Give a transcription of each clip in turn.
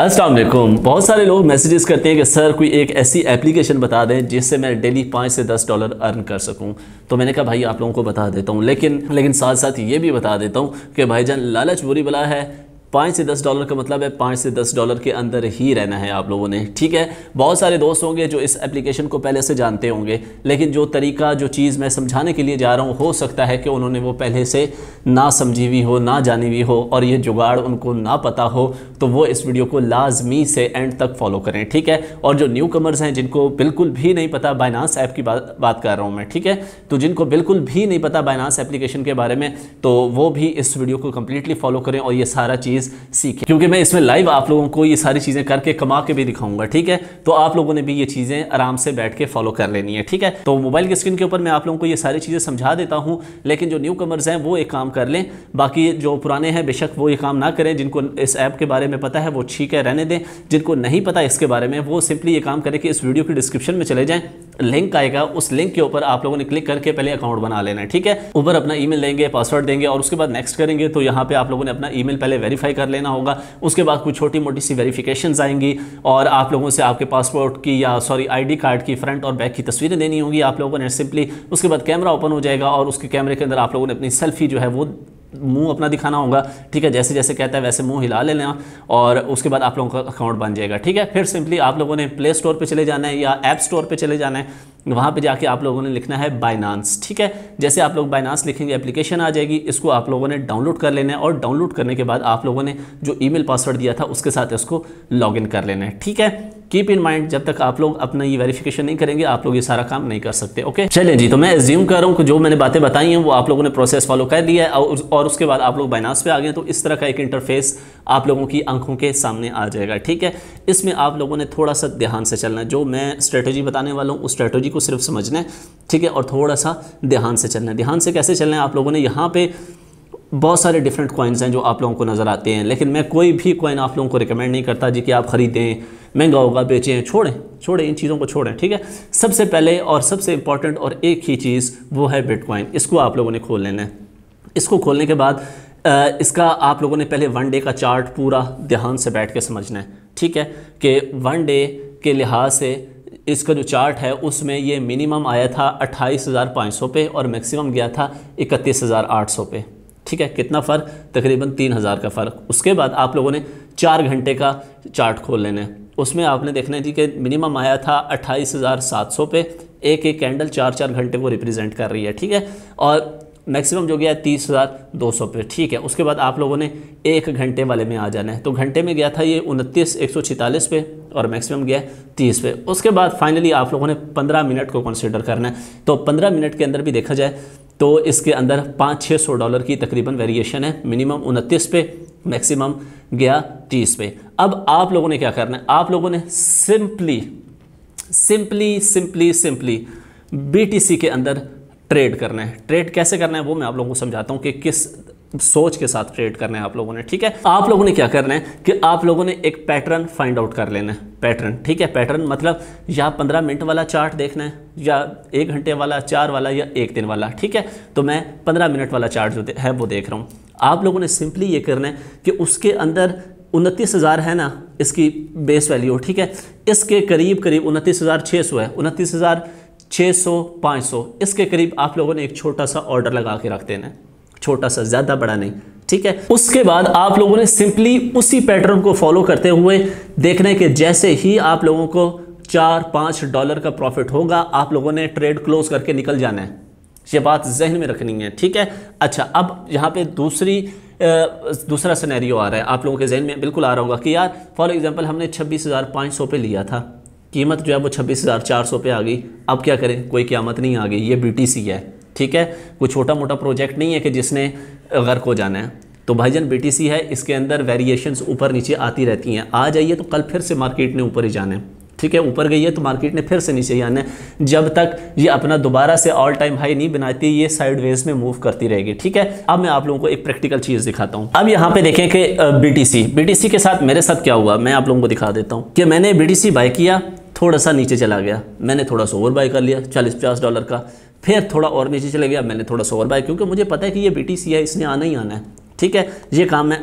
अस्सलाम वालेकुम बहुत सारे लोग मैसेजेस करते हैं कि सर कोई एक ऐसी एप्लीकेशन बता दें जिससे मैं डेली पाँच से दस डॉलर अर्न कर सकूं तो मैंने कहा भाई आप लोगों को बता देता हूं लेकिन लेकिन साथ साथ ये भी बता देता हूं कि भाईजान लालच बुरी बला है पाँच से दस डॉलर का मतलब है पाँच से दस डॉलर के अंदर ही रहना है आप लोगों ने ठीक है बहुत सारे दोस्त होंगे जो इस एप्लीकेशन को पहले से जानते होंगे लेकिन जो तरीका जो चीज़ मैं समझाने के लिए जा रहा हूँ हो सकता है कि उन्होंने वो पहले से ना समझी हुई हो ना जानी हुई हो और ये जुगाड़ उनको ना पता हो तो वो इस वीडियो को लाजमी से एंड तक फॉलो करें ठीक है और जो न्यू कमर्स हैं जिनको बिल्कुल भी नहीं पता बाइनास ऐप की बात बात कर रहा हूँ मैं ठीक है तो जिनको बिल्कुल भी नहीं पता बाइनास एप्लीकेशन के बारे में तो वो भी इस वीडियो को कम्प्लीटली फॉलो करें और ये सारा चीज़ चीज सीखें क्योंकि मैं इसमें लाइव आप लोगों को ये सारी चीज़ें करके कमा के भी दिखाऊंगा ठीक है तो आप लोगों ने भी ये चीज़ें आराम से बैठ के फॉलो कर लेनी है ठीक है तो मोबाइल की स्क्रीन के ऊपर मैं आप लोगों को ये सारी चीज़ें समझा देता हूं लेकिन जो न्यू कमर्स हैं वो एक काम कर लें बाकी जो पुराने हैं बेशक वो ये काम ना करें जिनको इस ऐप के बारे में पता है वो ठीक है रहने दें जिनको नहीं पता इसके बारे में वो सिंपली ये काम करें कि इस वीडियो की डिस्क्रिप्शन में चले जाएं लिंक आएगा उस लिंक के ऊपर आप लोगों ने क्लिक करके पहले अकाउंट बना लेना है ठीक है ऊपर अपना ईमेल देंगे पासवर्ड देंगे और उसके बाद नेक्स्ट करेंगे तो यहाँ पे आप लोगों ने अपना ईमेल पहले वेरीफाई कर लेना होगा उसके बाद कुछ छोटी मोटी सी वेरीफिकेशन आएंगी और आप लोगों से आपके पासपोर्ट की या सॉरी आई कार्ड की फ्रंट और बैक की तस्वीरें देनी होंगी आप लोगों ने सिंपली उसके बाद कैमरा ओपन हो जाएगा और उसके कैमरे के अंदर आप लोगों ने अपनी सेल्फी जो है वो मुंह अपना दिखाना होगा ठीक है जैसे जैसे कहता है वैसे मुंह हिला ले लेना और उसके बाद आप लोगों का अकाउंट बन जाएगा ठीक है फिर सिंपली आप लोगों ने प्ले स्टोर पे चले जाना है या ऐप स्टोर पे चले जाना है वहाँ पे जाके आप लोगों ने लिखना है बाइनांस ठीक है जैसे आप लोग बाइनांस लिखेंगे एप्लीकेशन आ जाएगी इसको आप लोगों ने डाउनलोड कर लेना है और डाउनलोड करने के बाद आप लोगों ने जो ईमेल पासवर्ड दिया था उसके साथ इसको लॉगिन कर लेना है ठीक है कीप इन माइंड जब तक आप लोग अपना ये वेरिफिकेशन नहीं करेंगे आप लोग ये सारा काम नहीं कर सकते ओके चले जी तो मैं एज्यूम कर रहा हूँ कि जो मैंने बातें बताई हैं वो आप लोगों ने प्रोसेस फॉलो कर लिया है और उसके बाद आप लोग बाइनास पे आ गए तो इस तरह का एक इंटरफेस आप लोगों की आंखों के सामने आ जाएगा ठीक है इसमें आप लोगों ने थोड़ा सा ध्यान से चलना है जो मैं स्ट्रेटजी बताने वाला हूँ उस स्ट्रेटजी को सिर्फ समझना है ठीक है और थोड़ा सा ध्यान से चलना है ध्यान से कैसे चलना है आप लोगों ने यहाँ पर बहुत सारे डिफरेंट कॉइन्स हैं जो आप लोगों को नज़र आते हैं लेकिन मैं कोई भी कॉइन आप लोगों को रिकमेंड नहीं करता जी कि आप ख़रीदें महंगा होगा बेचें छोड़ें छोड़ें इन चीज़ों को छोड़ें ठीक है सबसे पहले और सबसे इंपॉर्टेंट और एक ही चीज़ वो है बिटकॉइन इसको आप लोगों ने खोल लेना है इसको खोलने के बाद इसका आप लोगों ने पहले वन डे का चार्ट पूरा ध्यान से बैठ के समझना है ठीक है कि वन डे के लिहाज से इसका जो चार्ट है उसमें ये मिनिमम आया था अट्ठाईस हज़ार पाँच सौ पे और मैक्सिमम गया था इकतीस हज़ार आठ सौ पे ठीक है कितना फ़र्क तकरीबन तीन हज़ार का फ़र्क उसके बाद आप लोगों ने चार घंटे का चार्ट खोल लेना है उसमें आपने देखना है कि मिनिमम आया था अट्ठाईस हज़ार सात सौ पे एक एक कैंडल चार चार घंटे को रिप्रेजेंट कर रही है ठीक है और मैक्सिमम जो गया तीस हज़ार दो सौ पे ठीक है उसके बाद आप लोगों ने एक घंटे वाले में आ जाना है तो घंटे में गया था ये उनतीस एक सौ छितालीस पे और मैक्सिमम गया तीस पे उसके बाद फाइनली आप लोगों ने पंद्रह मिनट को कंसिडर करना है तो पंद्रह मिनट के अंदर भी देखा जाए तो इसके अंदर पाँच छः सौ डॉलर की तकरीबन वेरिएशन है मिनिमम उनतीस पे मैक्सिमम गया तीस पे अब आप लोगों ने क्या करना है आप लोगों ने simply simply simply simply B के अंदर ट्रेड करना है ट्रेड कैसे करना है वो मैं आप लोगों को समझाता हूँ कि किस सोच के साथ ट्रेड करना है आप लोगों ने ठीक है आप लोगों ने क्या करना है कि आप लोगों ने एक पैटर्न फाइंड आउट कर लेना है पैटर्न ठीक है पैटर्न मतलब या पंद्रह मिनट वाला चार्ट देखना है या एक घंटे वाला चार वाला या एक दिन वाला ठीक है तो मैं पंद्रह मिनट वाला चार्ट जो है वो देख रहा हूँ आप लोगों ने सिंपली ये करना है कि उसके अंदर उनतीस हज़ार है ना इसकी बेस वैल्यू ठीक है इसके करीब करीब उनतीस हज़ार छः सौ है उनतीस हज़ार छः सौ पाँच सौ इसके करीब आप लोगों ने एक छोटा सा ऑर्डर लगा के रख देना है छोटा सा ज़्यादा बड़ा नहीं ठीक है उसके बाद आप लोगों ने सिंपली उसी पैटर्न को फॉलो करते हुए देखने के जैसे ही आप लोगों को चार पाँच डॉलर का प्रॉफिट होगा आप लोगों ने ट्रेड क्लोज करके निकल जाना है ये बात जहन में रखनी है ठीक है अच्छा अब यहाँ पे दूसरी दूसरा सिनेरियो आ रहा है आप लोगों के जहन में बिल्कुल आ रहा होगा कि यार फॉर एग्जांपल हमने छब्बीस हज़ार पाँच सौ पे लिया था कीमत जो है वो छब्बीस हज़ार चार सौ पे आ गई अब क्या करें कोई क्यामत नहीं आ गई ये बी है ठीक है कोई छोटा मोटा प्रोजेक्ट नहीं है कि जिसने गर्क हो जाना है तो भाईजान बीटीसी है इसके अंदर वेरिएशंस ऊपर नीचे आती रहती हैं आ जाइए तो कल फिर से मार्केट ने ऊपर ही जाना है ठीक है ऊपर गई है तो मार्केट ने फिर से नीचे ही आना है जब तक ये अपना दोबारा से ऑल टाइम हाई नहीं बनाती ये साइड वेज में मूव करती रहेगी ठीक है अब मैं आप लोगों को एक प्रैक्टिकल चीज़ दिखाता हूँ अब यहाँ पे देखें कि बीटीसी बीटीसी के साथ मेरे साथ क्या हुआ मैं आप लोगों को दिखा देता हूँ कि मैंने बीटीसी बाय किया थोड़ा सा नीचे चला गया मैंने थोड़ा सा ओवर बाय कर लिया चालीस पचास डॉलर का फिर थोड़ा और नीचे चले गया मैंने थोड़ा सा और बाय क्योंकि मुझे पता है कि ये बी है इसने आना ही आना है ठीक है ये काम मैं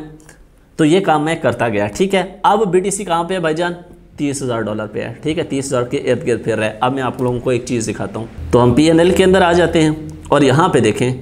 तो ये काम मैं करता गया ठीक है अब बी टी सी कहाँ पर है भाईजान तीस हज़ार डॉलर पे है ठीक है तीस हज़ार के इर्द गिर्द फिर रहा है अब मैं आप लोगों को एक चीज़ दिखाता हूँ तो हम पी एन एल के अंदर आ जाते हैं और यहाँ पे देखें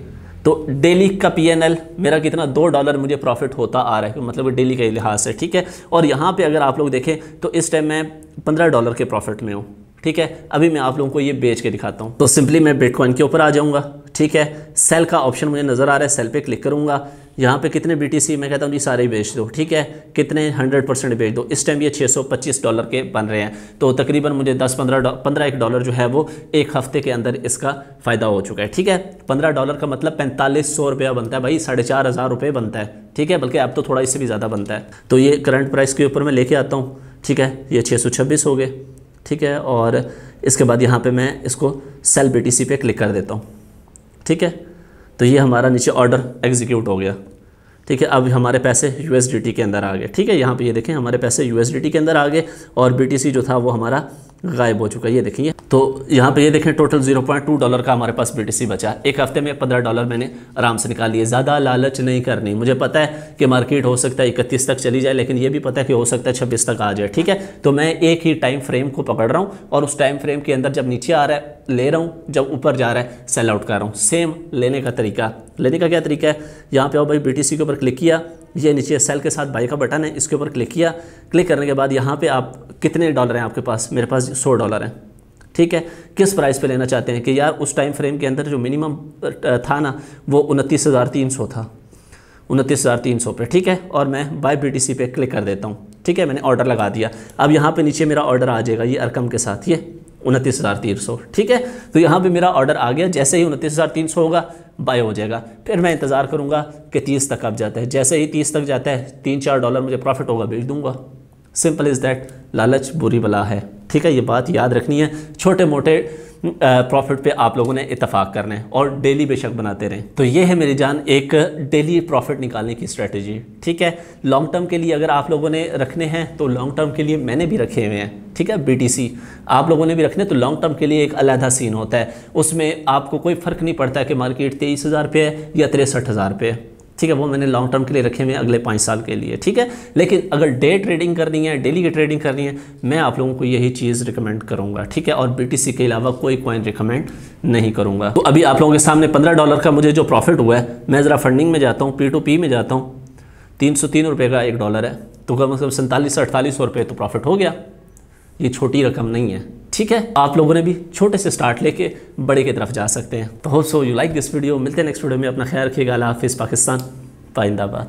तो डेली का पी एन एल मेरा कितना दो डॉलर मुझे प्रॉफिट होता आ रहा है मतलब डेली के लिहाज से ठीक है और यहाँ पर अगर आप लोग देखें तो इस टाइम मैं पंद्रह डॉलर के प्रॉफिट में हूँ ठीक है अभी मैं आप लोगों को ये बेच के दिखाता हूँ तो सिंपली मैं बिटकॉइन के ऊपर आ जाऊँगा ठीक है सेल का ऑप्शन मुझे नज़र आ रहा है सेल पे क्लिक करूँगा यहाँ पे कितने सी मैं कहता हूँ जी सारे बेच दो ठीक है कितने 100 परसेंट बेच दो इस टाइम ये 625 डॉलर के बन रहे हैं तो तकरीबन मुझे 10 15 पंद्रह एक डॉलर जो है वो एक हफ्ते के अंदर इसका फ़ायदा हो चुका है ठीक है 15 डॉलर का मतलब पैंतालीस सौ रुपया बनता है भाई साढ़े चार हज़ार रुपये बनता है ठीक है बल्कि अब तो थोड़ा इससे भी ज़्यादा बनता है तो ये करंट प्राइस के ऊपर मैं लेके आता हूँ ठीक है ये छः हो गए ठीक है और इसके बाद यहाँ पे मैं इसको सेल बी पे क्लिक कर देता हूँ ठीक है तो ये हमारा नीचे ऑर्डर एग्जीक्यूट हो गया ठीक है अब हमारे पैसे यू के अंदर आ गए ठीक है यहाँ पे ये देखें हमारे पैसे यू के अंदर आ गए और बी जो था वो हमारा गायब हो चुका है ये देखिए तो यहाँ पे ये देखें टोटल 0.2 डॉलर का हमारे पास बीटीसी बचा एक हफ्ते में पंद्रह डॉलर मैंने आराम से निकाल लिए ज़्यादा लालच नहीं करनी मुझे पता है कि मार्केट हो सकता है इकतीस तक चली जाए लेकिन ये भी पता है कि हो सकता है छब्बीस तक आ जाए ठीक है तो मैं एक ही टाइम फ्रेम को पकड़ रहा हूँ और उस टाइम फ्रेम के अंदर जब नीचे आ रहा है ले रहा हूँ जब ऊपर जा रहा है सेल आउट कर रहा हूँ सेम लेने का तरीका लेने का क्या तरीका है यहाँ पे आओ भाई बी के ऊपर क्लिक किया ये नीचे सेल के साथ बाई का बटन है इसके ऊपर क्लिक किया क्लिक करने के बाद यहाँ पे आप कितने डॉलर हैं आपके पास मेरे पास सौ डॉलर हैं ठीक है किस प्राइस पे लेना चाहते हैं कि यार उस टाइम फ्रेम के अंदर जो मिनिमम था ना वो उनतीस हज़ार तीन सौ था उनतीस हज़ार तीन सौ पे ठीक है और मैं बाई बी टी सी पे क्लिक कर देता हूँ ठीक है मैंने ऑर्डर लगा दिया अब यहाँ पर नीचे मेरा ऑर्डर आ जाएगा ये अरकम के साथ ये उनतीस हज़ार तीन सौ ठीक है तो यहाँ पे मेरा ऑर्डर आ गया जैसे ही उनतीस हज़ार तीन सौ होगा बाय हो जाएगा फिर मैं इंतज़ार करूँगा कि तीस तक अब जाता है जैसे ही तीस तक जाता है तीन चार डॉलर मुझे प्रॉफिट होगा बेच दूँगा सिंपल इज़ दैट लालच बुरी बला है ठीक है ये बात याद रखनी है छोटे मोटे प्रॉफिट पे आप लोगों ने इतफाक़ करना है और डेली बेशक बनाते रहें तो ये है मेरी जान एक डेली प्रॉफिट निकालने की स्ट्रेटजी ठीक है लॉन्ग टर्म के लिए अगर आप लोगों ने रखने हैं तो लॉन्ग टर्म के लिए मैंने भी रखे हुए हैं ठीक है बी आप लोगों ने भी रखने तो लॉन्ग टर्म के लिए एक अलहदा सीन होता है उसमें आपको कोई फ़र्क नहीं पड़ता कि मार्केट तेईस हज़ार पे है या तिरसठ हज़ार पे है ठीक है वो मैंने लॉन्ग टर्म के लिए रखे हुए हैं अगले पाँच साल के लिए ठीक है लेकिन अगर डे ट्रेडिंग करनी है डेली की ट्रेडिंग करनी है मैं आप लोगों को यही चीज़ रिकमेंड करूँगा ठीक है और बी के अलावा कोई कॉइन रिकमेंड नहीं करूंगा तो अभी आप लोगों के सामने पंद्रह डॉलर का मुझे जो प्रॉफिट हुआ है मैं ज़रा फंडिंग में जाता हूँ पी टू पी में जाता हूँ तीन सौ तीन रुपये का एक डॉलर है तो कम से कम सैंतालीस से अड़तालीस सौ रुपये तो प्रॉफिट हो गया ये छोटी रकम नहीं है ठीक है आप लोगों ने भी छोटे से स्टार्ट लेके बड़े की तरफ जा सकते हैं तो hope so you like this video मिलते हैं नेक्स्ट वीडियो में अपना ख्याल रखिएगा हाफिज़ पाकिस्तान पाइंदाबाद